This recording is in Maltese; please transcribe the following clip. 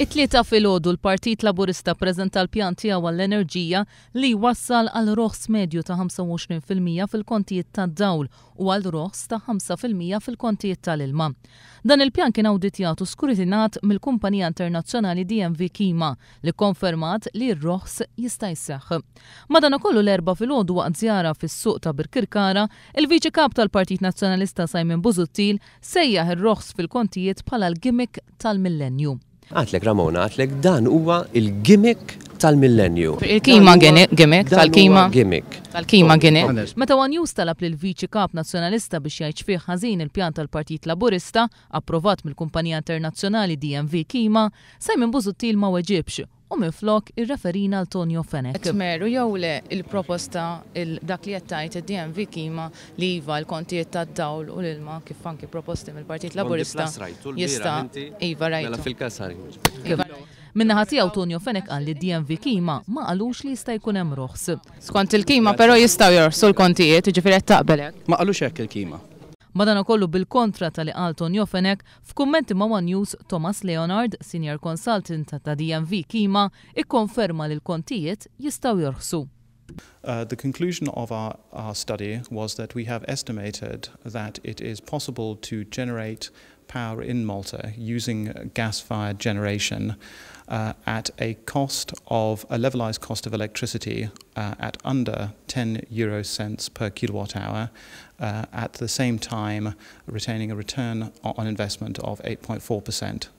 It-tlieta filgħodu l-Partit Laburista preżenta l-pjan tiegħu għall-enerġija li wassal għal roħs medju ta' 25% fil-kontijiet tad-dawl u għal roħs ta' 5% fil-kontijiet tal-ilma. Dan il-pjan kien awditjatu skrutinat mill-Kumpanija Internazzjonali DMV Kima li konfermat li r-roħs jista' jseħħ. Madanakollu l-erba filgħodu waqt żjara fis-suq ta' Birkirkara, il-Viċi Kap tal-Partit Nazzjonalista Simon Buzuttil sejjaħ ir-roħs fil-kontijiet bħala l-gimmick tal-millenju. Għatlek Ramona, għatlek dan huwa il-gimmick tal-millenju. Il-kima gimmick, tal-kima. Gimmick. Tal-kima gimmick. Meta Wan News li l viċi kap nazzjonalista biex jgħid fih ħażin il-pjan tal-Partit Laburista, approvat mill-Kumpanija Internazzjonali DMV Kima, Simon Busuttil ma weġibx u miflok ir-referina l Tonio Fenek. Tmeru jew le il-proposta dak li jettajt id-DMV kima li iva l-kontijiet ta' dawl u l-ilma kif anki proposti mill-Partit Laburista. Jista' iva rajtu. Mela fil iva Minna ħati Tonio Fenek għal li DMV kima ma għalux li jista' jkun hemm roħs. Skont il-kima però jistgħu jorsu l-kontijiet, ġifieri qed taqbelek. Ma għalux hekk il-kima. Madana kollu bil-kontra tal-li Alton Jofenek f'kummenti ma' One News Thomas Leonard, senior consultant ta' DMV Kima, ikkonferma li l-kontijiet jistaw jorħsu. Uh, the conclusion of our, our study was that we have estimated that it is possible to generate power in Malta using gas-fired generation uh, at a cost of a levelized cost of electricity uh, at under 10 euro cents per kilowatt hour uh, at the same time retaining a return on investment of 8.4 percent